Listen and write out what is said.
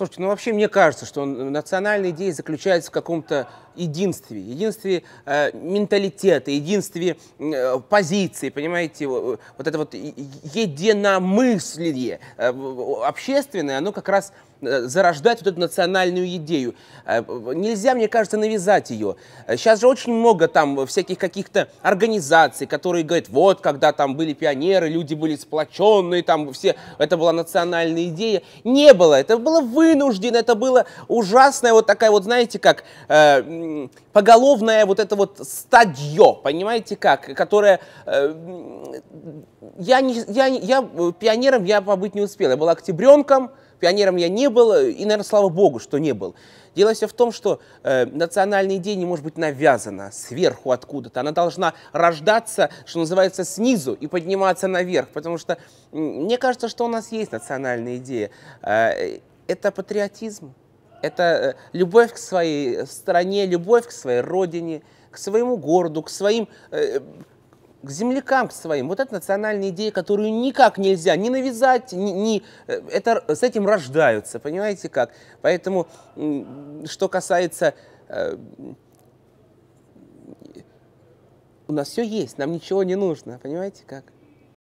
Слушайте, ну вообще мне кажется, что национальная идея заключается в каком-то единстве, единстве э, менталитета, единстве э, позиции, понимаете, вот это вот единомыслие э, общественное, оно как раз Э, зарождать вот эту национальную идею. Э, нельзя, мне кажется, навязать ее. Сейчас э, же очень много там всяких каких-то организаций, которые говорят, вот, когда там были пионеры, люди были сплоченные, там все, это была национальная идея. Не было, это было вынуждено, это было ужасная вот такая вот, знаете, как э, поголовная вот это вот стадье, понимаете как, которая... Э, я, не, я, я пионером я побыть не успел, я был октябренком, пионером я не был, э, и, наверное, слава богу, что не был. Дело все в том, что э, национальная идея не может быть навязана сверху откуда-то. Она должна рождаться, что называется, снизу и подниматься наверх. Потому что мне кажется, что у нас есть национальная идея. Э, это патриотизм, это э, любовь к своей стране, любовь к своей родине, к своему городу, к своим э, к землякам к своим. Вот это национальная идея, которую никак нельзя ни навязать, ни, ни э, это, с этим рождаются, понимаете как? Поэтому, что касается... Э, у нас все есть, нам ничего не нужно, понимаете как?